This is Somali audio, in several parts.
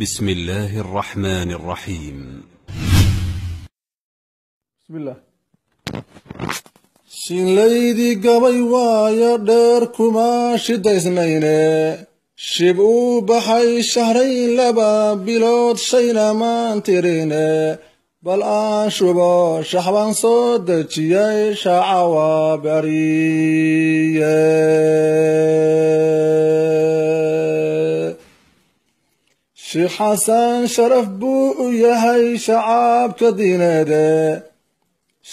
بسم الله الرحمن الرحيم بسم الله shinlaydii gabay waayo dheer kuma shidaysnayne shib uu baxay shahrayn laba bilood shayna maan tirine bal aan shubo shaxbaan soo dejiyay shaaca waa sheekh xasan sharaf buu u yahay shacaabka diineede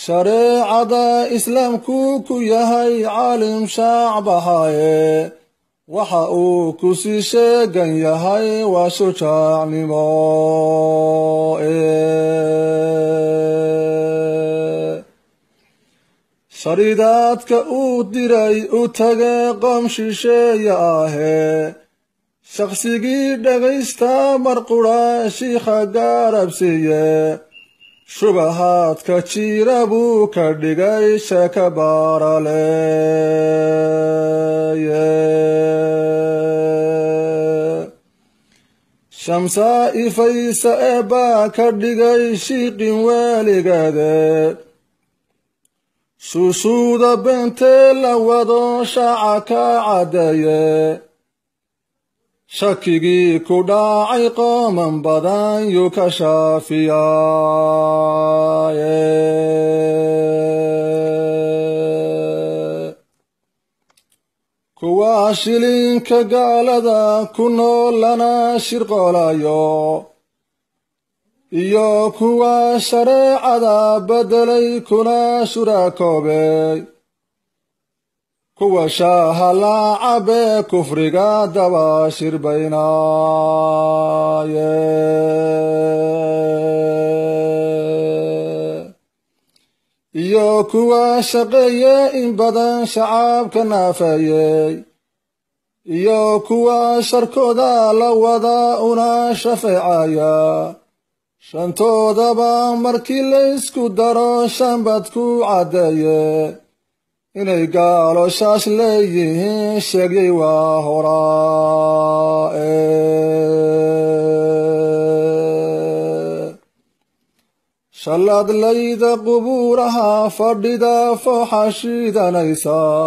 shareecada islaamku ku yahay caalim shaacbahaaye waxa uu ku sii sheegan yahay waa shujaacnimo sharidaadka e. uu diray u tage qoom shisheeye ahee shaqsigii dhegaysta marqudha shiikha gaarabsiiye shubahaadka jiira buu ka dhigay sheeka baaraleye shamsaa ifaysa ee baa ka dhigay shiiqin waaligeede suushuuda beentee la wado shaaca ka caddeeye shakigii ku dhacay qooman badan yuu ka shaafiyaaye kuwa shilinka gaalada ku noolana shirqoolayo iyo kuwa shareecada bedelay kuna shurakoobey kuwa shaaha shaahalacabe kufriga dabashir baynaaye iyo kuwa shaqeeye in badan shacaabka naafeeyey iyo kuwa sharkooda la wada una shafeecaya shantoodaba markii laysku daro shan ku caddeeye inay gaalo gaaloshaas leeyihiin sheegyay waa horaa shalladlayda qubuuraha fadhida fooxashiidanaysaa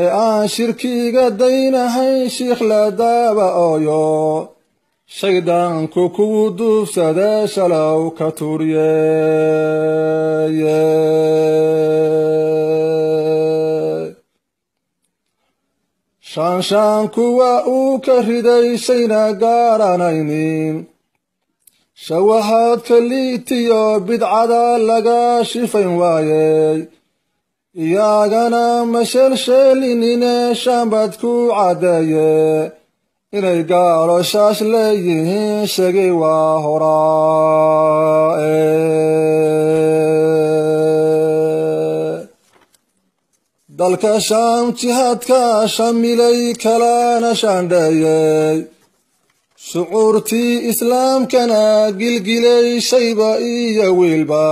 ee aan shirkiga daynahayn shiikh la daaba ooyo shaydaanku kuwu duubsade shalow ka tuuriye shaanshaan kuwa uu ka ridaysayna gaaranaynin shawahaadka liitiyo bidcada laga shifayn waayey iyagana masheelsheelinine shaambad ku caddeeye inay gaalo shaas leeyihiin shegay waa horaa dalka shaam jihaadka shamilay kalana shaandheeyey shucuurtii islaamkana gilgilay shayba iyo wiilba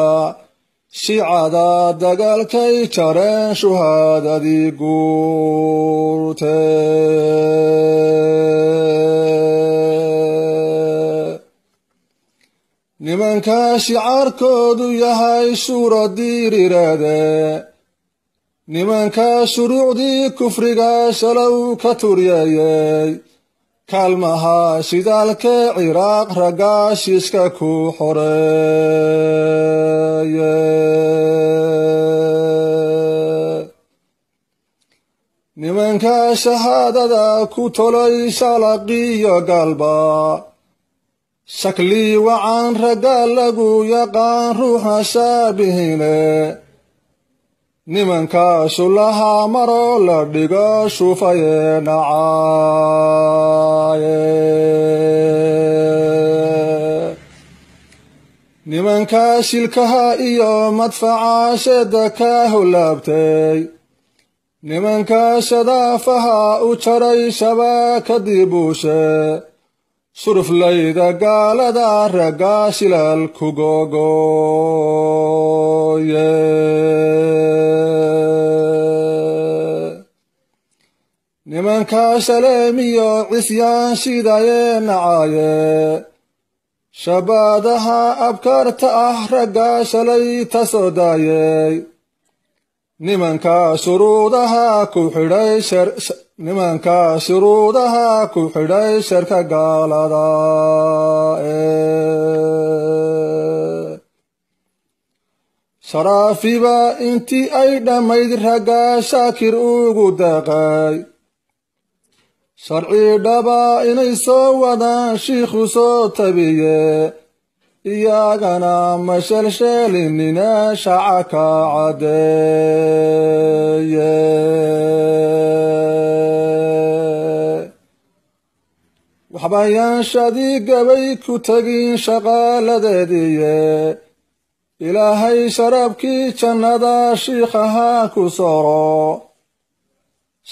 shiicada dagaalkay jareen shuhaadadii guurte nimanka shicaarkoodu yahay shuura diirireede nimanka shuruucdii kufriga shalow ka turyeeyey kaalmaha shidaalke ciraaq raggaashiiska ku xoreeye nimanka shahaadada ku tolay shalaqiyo galba shaklii wacaan ragga lagu yaqaan ruuxa shaabihine nimanka shullaha maro la dhigo shuufaye nacaaye nimanka shilkaha iyo madfaca sheeda ka holaabtay nimanka shadaafaha u jaray shaba kadib uushe suruflayda gaalada ragga ku googooye nimanka shaleemiyo cisyaan shidaye nacaye shabaadaha abkaarta ah ragga shalay ta soo daayey nimanka shuruudaha ku xidhay nimanka shuruudaha ku xidhay sharka gaalada e sharaafiba intii ay dhammayd ragga shaakir ugu daqay sharci dhaba inay soo wadaan shiikhu soo tabiye iyagana ma sheelsheelinina shaca ka cadeeye waxbayaanshadii gabay ku tegin shaqaaladeediiye ilaahay sharabkii jannada shiikhahaa ku soro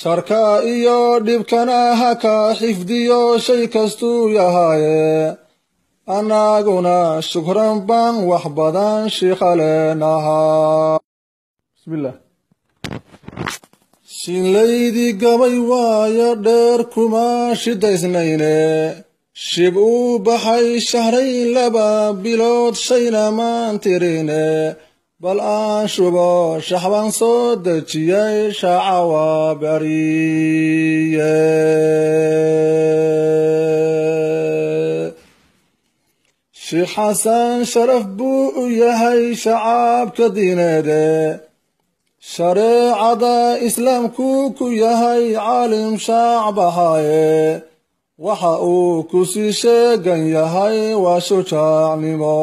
sharka iyo dhibkana ha kaa xifdiyo shay kastuu yahaaye annaguna shukran baan wax badan shiikha leenahaa shiinlaydii gabay waayo dheer kuma shidaysnayne shib uu baxay shahrayn laba bilood shayna tirine bal aan shubo shaxbaan soo dejiyay shaaca waa bariye sheekh xasan sharaf buu u yahay shacaabka diineede shareecada islaamku ku yahay caalim shaacbahaye waxa uu ku sii sheegan yahay waa shujaacnimo